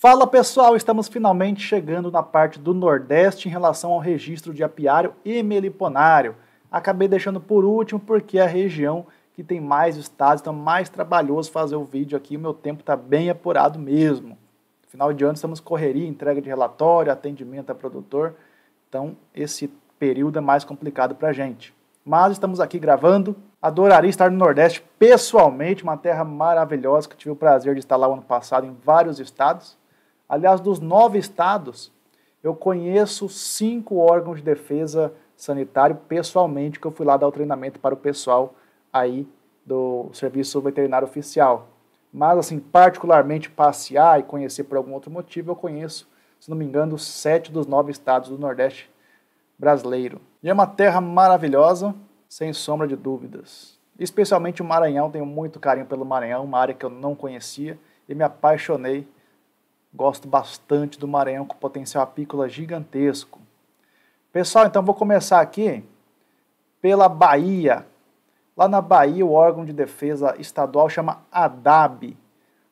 Fala pessoal, estamos finalmente chegando na parte do Nordeste em relação ao registro de apiário e meliponário. Acabei deixando por último porque é a região que tem mais estados, então é mais trabalhoso fazer o vídeo aqui, o meu tempo está bem apurado mesmo. Final de ano estamos correria, entrega de relatório, atendimento a produtor, então esse período é mais complicado para a gente. Mas estamos aqui gravando, adoraria estar no Nordeste pessoalmente, uma terra maravilhosa que tive o prazer de estar lá o ano passado em vários estados. Aliás, dos nove estados, eu conheço cinco órgãos de defesa sanitário pessoalmente, que eu fui lá dar o treinamento para o pessoal aí do Serviço Veterinário Oficial. Mas, assim, particularmente passear e conhecer por algum outro motivo, eu conheço, se não me engano, sete dos nove estados do Nordeste brasileiro. E é uma terra maravilhosa, sem sombra de dúvidas. Especialmente o Maranhão, tenho muito carinho pelo Maranhão, uma área que eu não conhecia e me apaixonei Gosto bastante do Maranhão com potencial apícola gigantesco. Pessoal, então vou começar aqui pela Bahia. Lá na Bahia, o órgão de defesa estadual chama ADAB.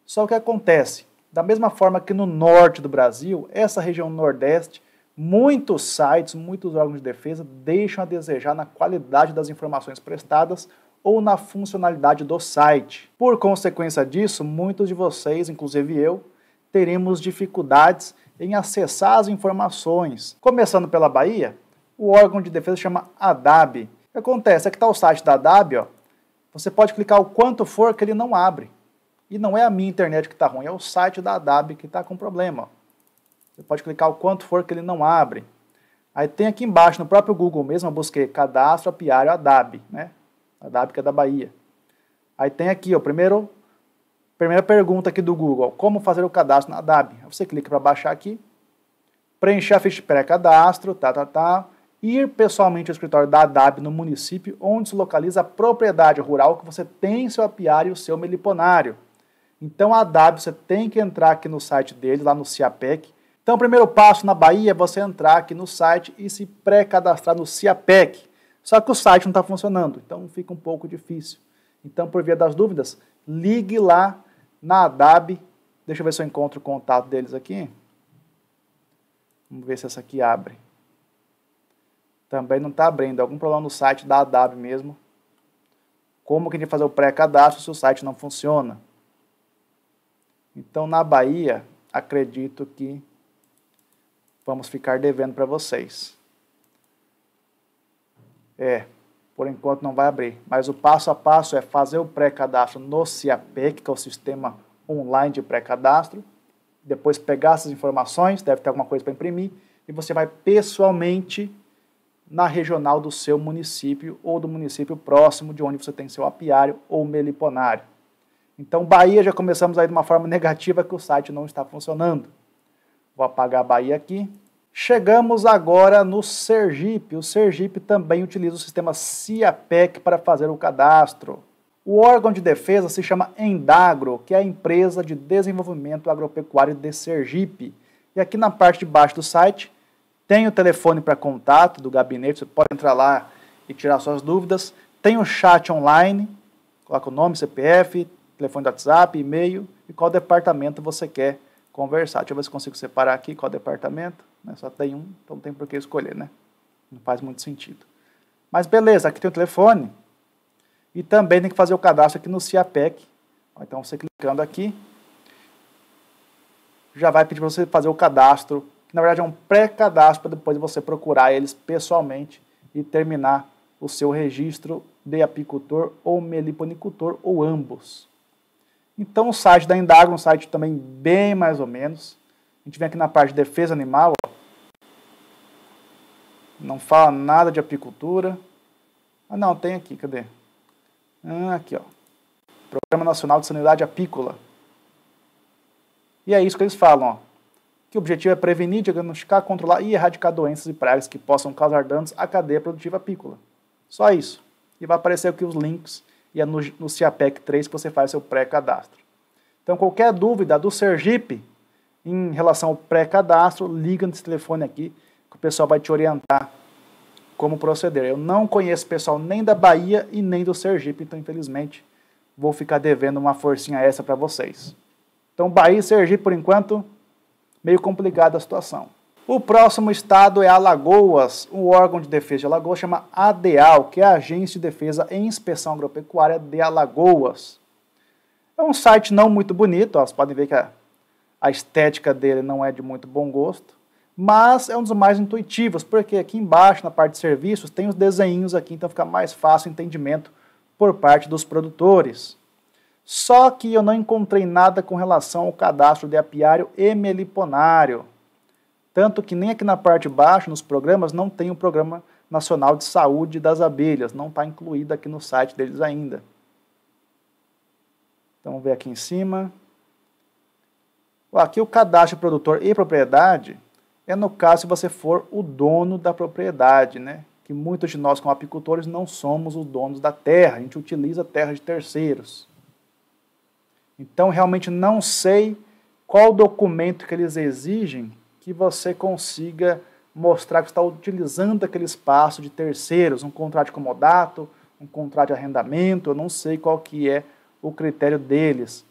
Só o que acontece? Da mesma forma que no norte do Brasil, essa região nordeste, muitos sites, muitos órgãos de defesa deixam a desejar na qualidade das informações prestadas ou na funcionalidade do site. Por consequência disso, muitos de vocês, inclusive eu, teremos dificuldades em acessar as informações. Começando pela Bahia, o órgão de defesa chama ADAB. O é que acontece? Aqui está o site da ADAB, ó. você pode clicar o quanto for que ele não abre. E não é a minha internet que está ruim, é o site da ADAB que está com problema. Ó. Você pode clicar o quanto for que ele não abre. Aí tem aqui embaixo, no próprio Google mesmo, eu busquei cadastro apiário ADAB, né? ADAB que é da Bahia. Aí tem aqui, ó, primeiro Primeira pergunta aqui do Google: como fazer o cadastro na DAB? Você clica para baixar aqui, preencher a ficha pré-cadastro, tá, tá, tá, ir pessoalmente ao escritório da DAB no município onde se localiza a propriedade rural que você tem seu apiário e seu meliponário. Então a DAB você tem que entrar aqui no site dele, lá no CIAPEC. Então o primeiro passo na Bahia é você entrar aqui no site e se pré-cadastrar no CIAPEC. Só que o site não está funcionando, então fica um pouco difícil. Então, por via das dúvidas, ligue lá na ADAB. Deixa eu ver se eu encontro o contato deles aqui. Vamos ver se essa aqui abre. Também não está abrindo. Algum problema no site da ADAB mesmo. Como que a gente fazer o pré-cadastro se o site não funciona? Então, na Bahia, acredito que vamos ficar devendo para vocês. É, por enquanto não vai abrir. Mas o passo a passo é fazer o pré-cadastro no CIAP, que é o sistema online de pré-cadastro, depois pegar essas informações, deve ter alguma coisa para imprimir, e você vai pessoalmente na regional do seu município ou do município próximo de onde você tem seu apiário ou meliponário. Então, Bahia já começamos aí de uma forma negativa que o site não está funcionando. Vou apagar a Bahia aqui. Chegamos agora no Sergipe. O Sergipe também utiliza o sistema CIAPEC para fazer o cadastro. O órgão de defesa se chama Endagro, que é a empresa de desenvolvimento agropecuário de Sergipe. E aqui na parte de baixo do site tem o telefone para contato do gabinete, você pode entrar lá e tirar suas dúvidas. Tem o chat online, coloca o nome, CPF, telefone do WhatsApp, e-mail e qual departamento você quer conversar. Deixa eu ver se consigo separar aqui qual departamento. Né? Só tem um, então tem por que escolher, né? Não faz muito sentido. Mas beleza, aqui tem o telefone. E também tem que fazer o cadastro aqui no CIAPEC. Então você clicando aqui, já vai pedir para você fazer o cadastro, que na verdade é um pré-cadastro para depois você procurar eles pessoalmente e terminar o seu registro de apicultor ou meliponicultor ou ambos. Então o site da Indago, um site também bem mais ou menos. A gente vem aqui na parte de defesa animal, ó. Não fala nada de apicultura. Ah, não, tem aqui, cadê? Ah, aqui, ó. Programa Nacional de Sanidade Apícola. E é isso que eles falam, ó. Que o objetivo é prevenir, diagnosticar, controlar e erradicar doenças e pragas que possam causar danos à cadeia produtiva apícola. Só isso. E vai aparecer aqui os links e é no, no CIAPEC 3 que você faz seu pré-cadastro. Então, qualquer dúvida do Sergipe em relação ao pré-cadastro, liga nesse telefone aqui o pessoal vai te orientar como proceder. Eu não conheço pessoal nem da Bahia e nem do Sergipe, então infelizmente vou ficar devendo uma forcinha essa para vocês. Então Bahia e Sergipe por enquanto meio complicada a situação. O próximo estado é Alagoas. O órgão de defesa de Alagoas chama ADEAL, que é a Agência de Defesa e Inspeção Agropecuária de Alagoas. É um site não muito bonito, ó, vocês podem ver que a, a estética dele não é de muito bom gosto mas é um dos mais intuitivos, porque aqui embaixo, na parte de serviços, tem os desenhos aqui, então fica mais fácil o entendimento por parte dos produtores. Só que eu não encontrei nada com relação ao cadastro de apiário e meliponário. Tanto que nem aqui na parte de baixo, nos programas, não tem o Programa Nacional de Saúde das Abelhas. Não está incluído aqui no site deles ainda. Então, vamos ver aqui em cima. Aqui o cadastro produtor e propriedade é no caso se você for o dono da propriedade, né? Que muitos de nós, como apicultores, não somos os donos da terra, a gente utiliza terra de terceiros. Então, realmente não sei qual documento que eles exigem que você consiga mostrar que está utilizando aquele espaço de terceiros, um contrato de comodato, um contrato de arrendamento, eu não sei qual que é o critério deles.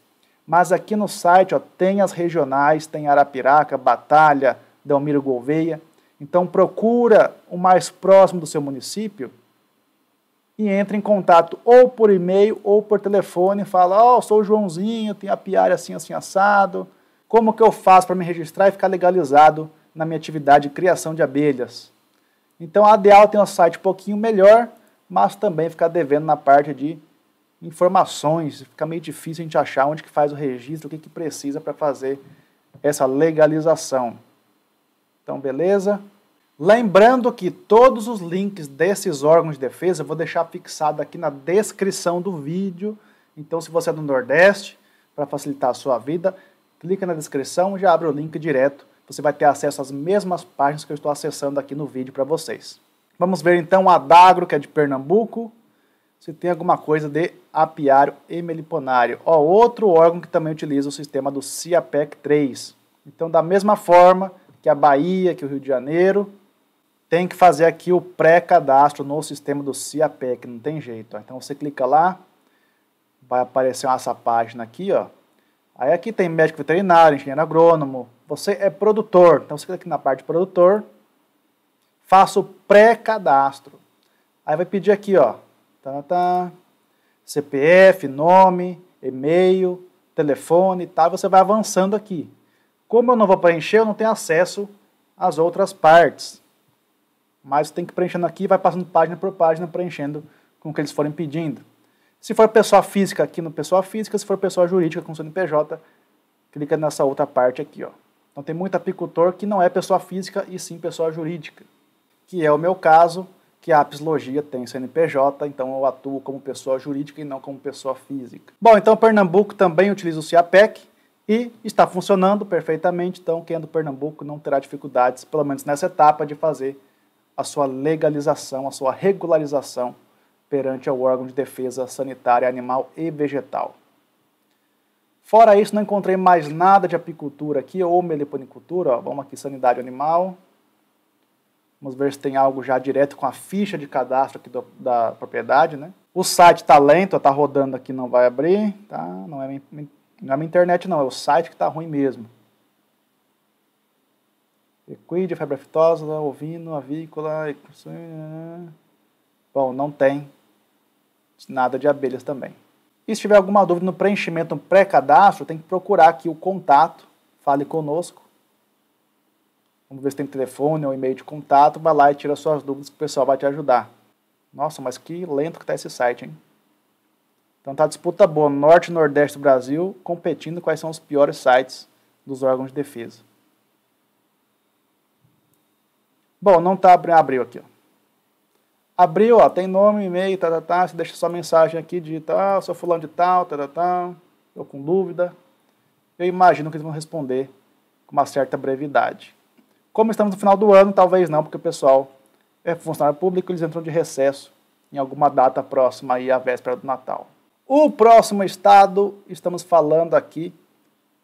Mas aqui no site ó, tem as regionais, tem Arapiraca, Batalha, Delmiro Gouveia. Então procura o mais próximo do seu município e entre em contato ou por e-mail ou por telefone e fala: "Ó, oh, sou o Joãozinho, tenho a piária assim assim assado. Como que eu faço para me registrar e ficar legalizado na minha atividade de criação de abelhas?" Então a ADEAL tem um site um pouquinho melhor, mas também fica devendo na parte de informações, fica meio difícil a gente achar onde que faz o registro, o que que precisa para fazer essa legalização. Então, beleza? Lembrando que todos os links desses órgãos de defesa eu vou deixar fixado aqui na descrição do vídeo. Então, se você é do Nordeste, para facilitar a sua vida, clica na descrição e já abre o link direto. Você vai ter acesso às mesmas páginas que eu estou acessando aqui no vídeo para vocês. Vamos ver então a Dagro, que é de Pernambuco, se tem alguma coisa de apiário meliponário. Ó, outro órgão que também utiliza o sistema do CIAPEC3. Então, da mesma forma, que a Bahia, que o Rio de Janeiro, tem que fazer aqui o pré-cadastro no sistema do CIAPEC, não tem jeito. Ó. Então você clica lá, vai aparecer essa página aqui, ó. Aí aqui tem médico veterinário, engenheiro agrônomo. Você é produtor, então você clica aqui na parte de produtor, faça o pré-cadastro. Aí vai pedir aqui, ó, tá, tá, tá CPF, nome, e-mail, telefone e tá? tal. Você vai avançando aqui. Como eu não vou preencher, eu não tenho acesso às outras partes. Mas tem que preenchendo aqui, vai passando página por página, preenchendo com o que eles forem pedindo. Se for pessoa física, aqui no pessoa física, se for pessoa jurídica com CNPJ, clica nessa outra parte aqui, ó. Então tem muito apicultor que não é pessoa física e sim pessoa jurídica, que é o meu caso, que a Apislogia tem CNPJ, então eu atuo como pessoa jurídica e não como pessoa física. Bom, então Pernambuco também utiliza o CIAPEC, e está funcionando perfeitamente, então quem é do Pernambuco não terá dificuldades, pelo menos nessa etapa, de fazer a sua legalização, a sua regularização perante o órgão de defesa sanitária animal e vegetal. Fora isso, não encontrei mais nada de apicultura aqui ou meliponicultura. Ó. Vamos aqui, sanidade animal. Vamos ver se tem algo já direto com a ficha de cadastro aqui do, da propriedade, né? O site está lento, está rodando aqui, não vai abrir, tá? Não é não é a minha internet não, é o site que está ruim mesmo. Equídeo, febre aftosa, ovino, avícola... Bom, não tem nada de abelhas também. E se tiver alguma dúvida no preenchimento no pré-cadastro, tem que procurar aqui o contato, fale conosco. Vamos ver se tem telefone ou e-mail de contato, vai lá e tira suas dúvidas que o pessoal vai te ajudar. Nossa, mas que lento que está esse site, hein? Então tá disputa boa, norte e nordeste do Brasil, competindo quais são os piores sites dos órgãos de defesa. Bom, não tá abriu aqui, ó. Abriu, ó, tem nome, e-mail, tá, tá, tá, você deixa sua mensagem aqui, digita, ah, sou fulano de tal, tá, tá, tá, tô com dúvida. Eu imagino que eles vão responder com uma certa brevidade. Como estamos no final do ano, talvez não, porque o pessoal é funcionário público, eles entram de recesso em alguma data próxima aí à véspera do Natal. O próximo estado, estamos falando aqui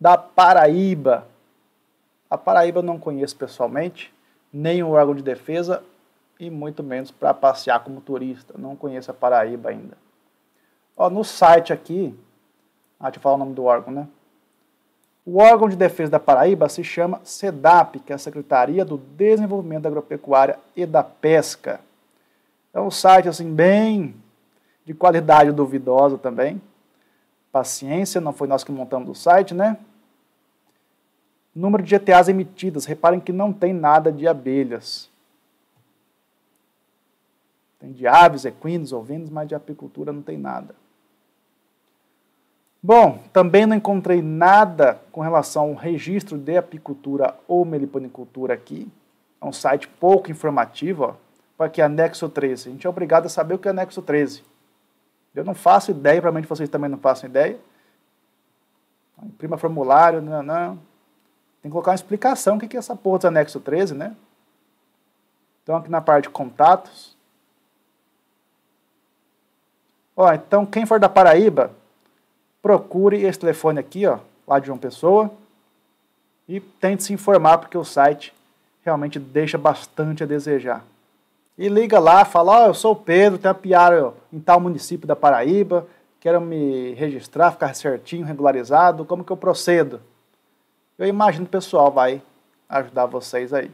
da Paraíba. A Paraíba eu não conheço pessoalmente, nem o órgão de defesa e muito menos para passear como turista. Não conheço a Paraíba ainda. Ó, no site aqui, ah, deixa eu falar o nome do órgão, né? O órgão de defesa da Paraíba se chama SEDAP, que é a Secretaria do Desenvolvimento da Agropecuária e da Pesca. É um site assim bem de qualidade duvidosa também. Paciência, não foi nós que montamos o site, né? Número de GTAs emitidas, reparem que não tem nada de abelhas. Tem de aves, equinos, ovinos, mas de apicultura não tem nada. Bom, também não encontrei nada com relação ao registro de apicultura ou meliponicultura aqui. É um site pouco informativo, ó, para que anexo 13. A gente é obrigado a saber o que é anexo 13. Eu não faço ideia, provavelmente vocês também não façam ideia. Imprima formulário, não, não. Tem que colocar uma explicação o que é essa porra do anexo 13, né? Então, aqui na parte de contatos. Ó, então, quem for da Paraíba, procure esse telefone aqui, ó, lá de João Pessoa, e tente se informar, porque o site realmente deixa bastante a desejar e liga lá, fala, ó, oh, eu sou o Pedro, tenho a piada em tal município da Paraíba, quero me registrar, ficar certinho, regularizado, como que eu procedo? Eu imagino que o pessoal vai ajudar vocês aí.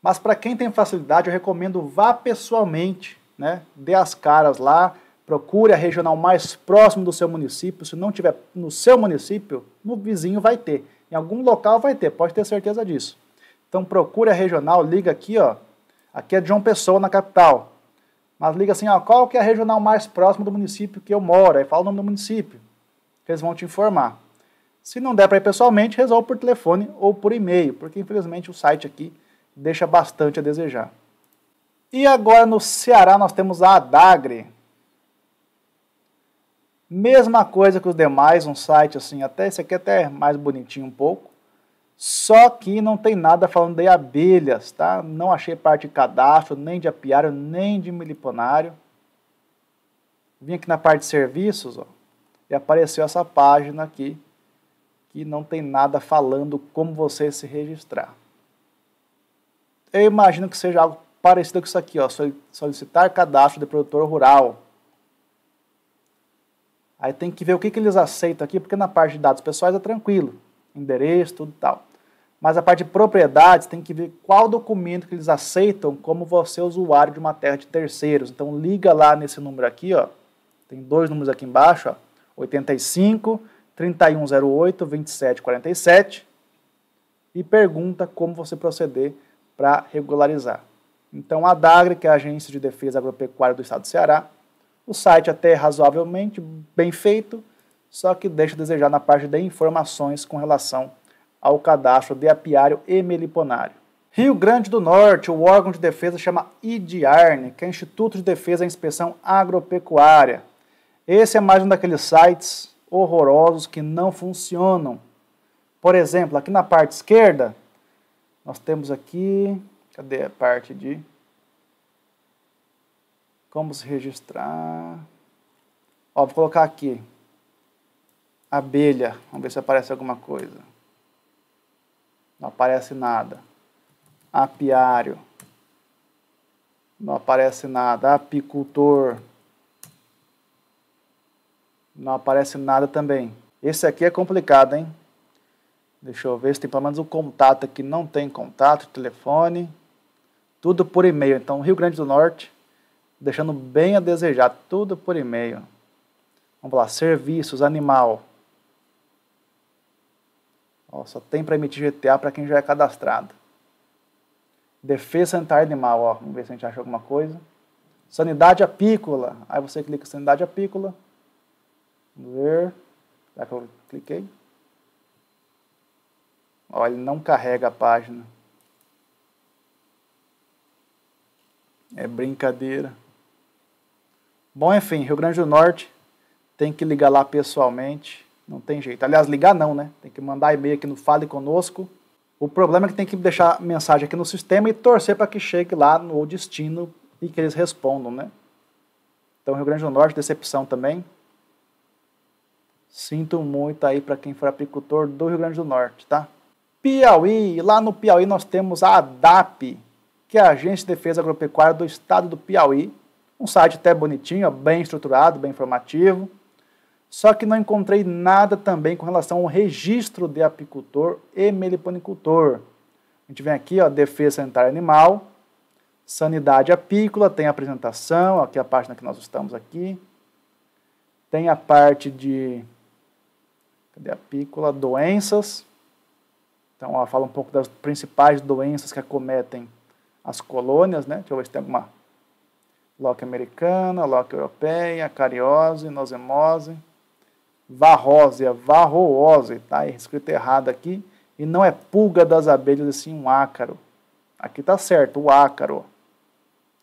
Mas para quem tem facilidade, eu recomendo vá pessoalmente, né? Dê as caras lá, procure a regional mais próximo do seu município. Se não tiver no seu município, no vizinho vai ter. Em algum local vai ter, pode ter certeza disso. Então procure a regional, liga aqui, ó, Aqui é de João Pessoa, na capital. Mas liga assim, ó, qual que é a regional mais próxima do município que eu moro? Aí fala o nome do município, que eles vão te informar. Se não der para ir pessoalmente, resolve por telefone ou por e-mail, porque infelizmente o site aqui deixa bastante a desejar. E agora no Ceará nós temos a Adagre. Mesma coisa que os demais, um site assim, até esse aqui é até mais bonitinho um pouco. Só que não tem nada falando de abelhas, tá? Não achei parte de cadastro, nem de apiário, nem de meliponário. Vim aqui na parte de serviços, ó, e apareceu essa página aqui, que não tem nada falando como você se registrar. Eu imagino que seja algo parecido com isso aqui, ó, solicitar cadastro de produtor rural. Aí tem que ver o que, que eles aceitam aqui, porque na parte de dados pessoais é tranquilo, endereço, tudo e tal mas a parte de propriedades tem que ver qual documento que eles aceitam como você é usuário de uma terra de terceiros. Então liga lá nesse número aqui, ó. Tem dois números aqui embaixo, ó. 85 3108 2747 e pergunta como você proceder para regularizar. Então a Dagre, que é a Agência de Defesa Agropecuária do Estado do Ceará, o site é até é razoavelmente bem feito, só que deixa a desejar na parte de informações com relação ao cadastro de apiário e meliponário. Rio Grande do Norte, o órgão de defesa chama IDIARN, que é Instituto de Defesa e Inspeção Agropecuária. Esse é mais um daqueles sites horrorosos que não funcionam. Por exemplo, aqui na parte esquerda, nós temos aqui, cadê a parte de como se registrar? Ó, vou colocar aqui, abelha, vamos ver se aparece alguma coisa não aparece nada. Apiário, não aparece nada. Apicultor, não aparece nada também. Esse aqui é complicado, hein? Deixa eu ver se tem pelo menos um contato aqui. Não tem contato, telefone. Tudo por e-mail. Então, Rio Grande do Norte, deixando bem a desejar. Tudo por e-mail. Vamos lá, serviços, animal. Ó, só tem para emitir GTA para quem já é cadastrado. Defesa anti-animal, ó, vamos ver se a gente acha alguma coisa. Sanidade apícola, aí você clica sanidade apícola. Vamos ver, será que eu cliquei? Ó, ele não carrega a página. É brincadeira. Bom, enfim, Rio Grande do Norte tem que ligar lá pessoalmente. Não tem jeito. Aliás, ligar não, né? Tem que mandar e-mail aqui no Fale Conosco. O problema é que tem que deixar mensagem aqui no sistema e torcer para que chegue lá no destino e que eles respondam, né? Então, Rio Grande do Norte, decepção também. Sinto muito aí para quem for apicultor do Rio Grande do Norte, tá? Piauí, lá no Piauí nós temos a ADAP, que é a Agência de Defesa Agropecuária do Estado do Piauí. Um site até bonitinho, bem estruturado, bem informativo. Só que não encontrei nada também com relação ao registro de apicultor e meliponicultor. A gente vem aqui, ó, defesa sanitária animal, sanidade apícola, tem a apresentação, aqui a página que nós estamos aqui. Tem a parte de, cadê a apícola, doenças. Então, ó, fala um pouco das principais doenças que acometem as colônias, né? Deixa eu ver se tem alguma. Loque americana, loque europeia, cariose, nosemose varrósia, é varroose, está é escrito errado aqui, e não é pulga das abelhas, e sim um ácaro. Aqui está certo, o ácaro.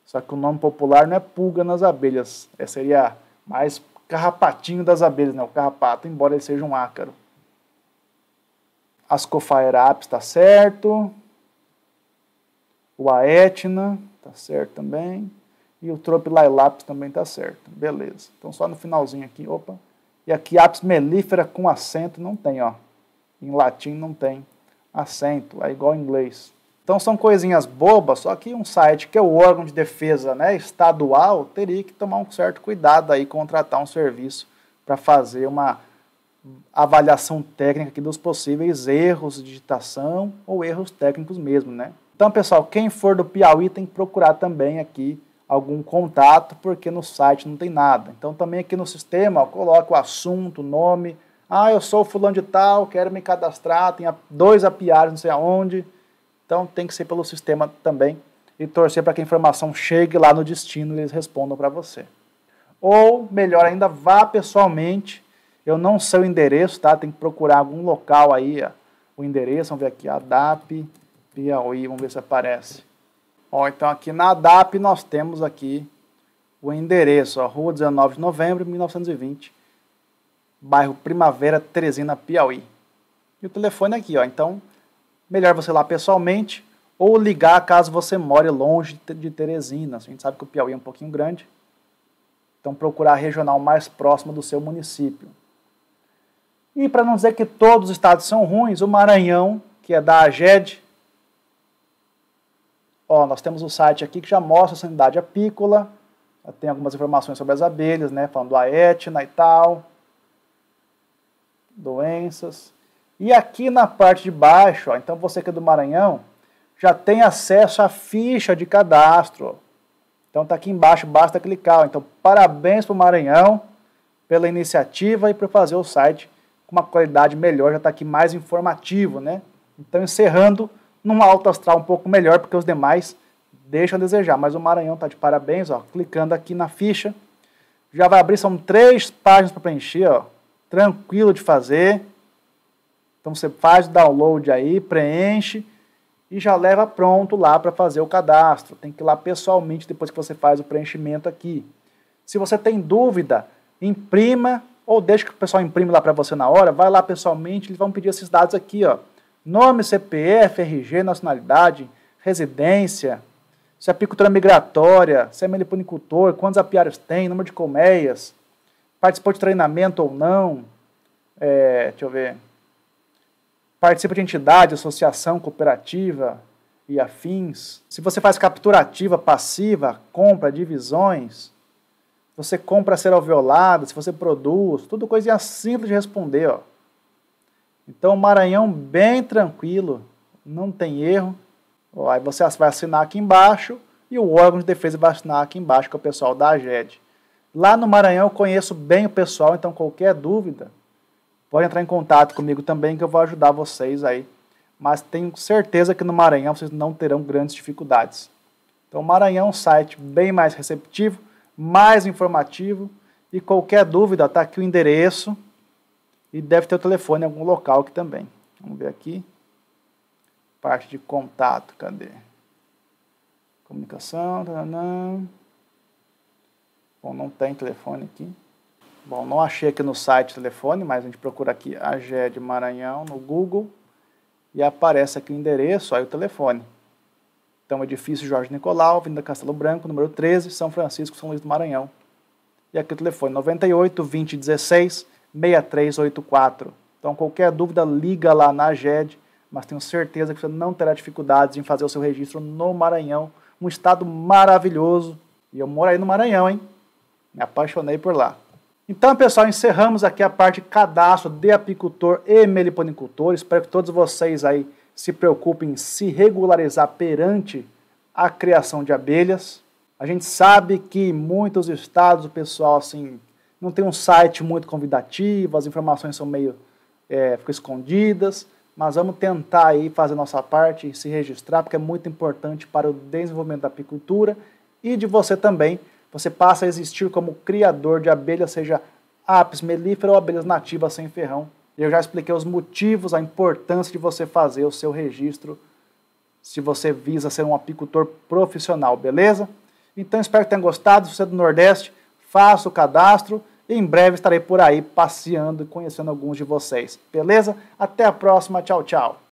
Só que o nome popular não é pulga nas abelhas, é, seria mais carrapatinho das abelhas, né? o carrapato, embora ele seja um ácaro. Ascophaeraps está certo. O aetna está certo também. E o Tropilailapis também está certo. Beleza. Então só no finalzinho aqui, opa, e aqui apis melífera com acento não tem, ó. Em latim não tem acento, é igual em inglês. Então são coisinhas bobas, só que um site que é o órgão de defesa né, estadual teria que tomar um certo cuidado aí, contratar um serviço para fazer uma avaliação técnica aqui dos possíveis erros de digitação ou erros técnicos mesmo, né? Então, pessoal, quem for do Piauí tem que procurar também aqui algum contato, porque no site não tem nada. Então também aqui no sistema coloca o assunto, o nome. Ah, eu sou fulano de tal, quero me cadastrar, tem dois apiários não sei aonde. Então tem que ser pelo sistema também e torcer para que a informação chegue lá no destino e eles respondam para você. Ou, melhor ainda, vá pessoalmente. Eu não sei o endereço, tá? Tem que procurar algum local aí, ó, o endereço. Vamos ver aqui, ADAP, Piauí, vamos ver se aparece. Ó, então aqui na DAP nós temos aqui o endereço, ó, Rua 19 de Novembro, 1920, bairro Primavera, Teresina, Piauí. E o telefone é aqui, ó. Então, melhor você ir lá pessoalmente ou ligar caso você more longe de Teresina. A gente sabe que o Piauí é um pouquinho grande. Então, procurar a regional mais próxima do seu município. E para não dizer que todos os estados são ruins, o Maranhão, que é da AGED, Ó, nós temos um site aqui que já mostra a sanidade apícola, tem algumas informações sobre as abelhas, né, falando a etna e tal, doenças. E aqui na parte de baixo, ó, então você que é do Maranhão, já tem acesso à ficha de cadastro. Então tá aqui embaixo, basta clicar. Ó. Então parabéns para o Maranhão pela iniciativa e por fazer o site com uma qualidade melhor, já está aqui mais informativo, né? Então encerrando num alta astral um pouco melhor, porque os demais deixam a desejar. Mas o Maranhão está de parabéns, ó, clicando aqui na ficha. Já vai abrir, são três páginas para preencher, ó, tranquilo de fazer. Então você faz o download aí, preenche e já leva pronto lá para fazer o cadastro. Tem que ir lá pessoalmente depois que você faz o preenchimento aqui. Se você tem dúvida, imprima ou deixa que o pessoal imprime lá para você na hora, vai lá pessoalmente, eles vão pedir esses dados aqui, ó nome, CPF, RG, nacionalidade, residência, se a picultura migratória, se é meliponicultor, quantos apiários tem, número de colmeias, participou de treinamento ou não, é, deixa eu ver, participa de entidade, associação, cooperativa e afins. Se você faz captura ativa, passiva, compra, divisões, você compra ser alveolado, se você produz, tudo coisa simples de responder, ó. Então, Maranhão bem tranquilo, não tem erro. Aí você vai assinar aqui embaixo e o órgão de defesa vai assinar aqui embaixo, que é o pessoal da AGED. Lá no Maranhão eu conheço bem o pessoal, então qualquer dúvida, pode entrar em contato comigo também que eu vou ajudar vocês aí. Mas tenho certeza que no Maranhão vocês não terão grandes dificuldades. Então, Maranhão é um site bem mais receptivo, mais informativo. E qualquer dúvida, está aqui o endereço e deve ter o telefone em algum local aqui também. Vamos ver aqui. Parte de contato, cadê? Comunicação, taranã. Bom, não tem telefone aqui. Bom, não achei aqui no site o telefone, mas a gente procura aqui AGED Maranhão no Google e aparece aqui o endereço, aí o telefone. Então, edifício Jorge Nicolau, da Castelo Branco, número 13, São Francisco, São Luís do Maranhão. E aqui o telefone 98 2016 6384. Então, qualquer dúvida, liga lá na GED, mas tenho certeza que você não terá dificuldades em fazer o seu registro no Maranhão, um estado maravilhoso. E eu moro aí no Maranhão, hein? Me apaixonei por lá. Então, pessoal, encerramos aqui a parte cadastro de apicultor e meliponicultor. Espero que todos vocês aí se preocupem em se regularizar perante a criação de abelhas. A gente sabe que em muitos estados o pessoal assim não tem um site muito convidativo, as informações são meio é, ficam escondidas, mas vamos tentar aí fazer nossa parte e se registrar, porque é muito importante para o desenvolvimento da apicultura e de você também. Você passa a existir como criador de abelhas, seja apis mellifera ou abelhas nativas sem ferrão. Eu já expliquei os motivos, a importância de você fazer o seu registro se você visa ser um apicultor profissional, beleza? Então espero que tenha gostado. Se você é do Nordeste, faça o cadastro e em breve estarei por aí passeando e conhecendo alguns de vocês. Beleza? Até a próxima. Tchau, tchau.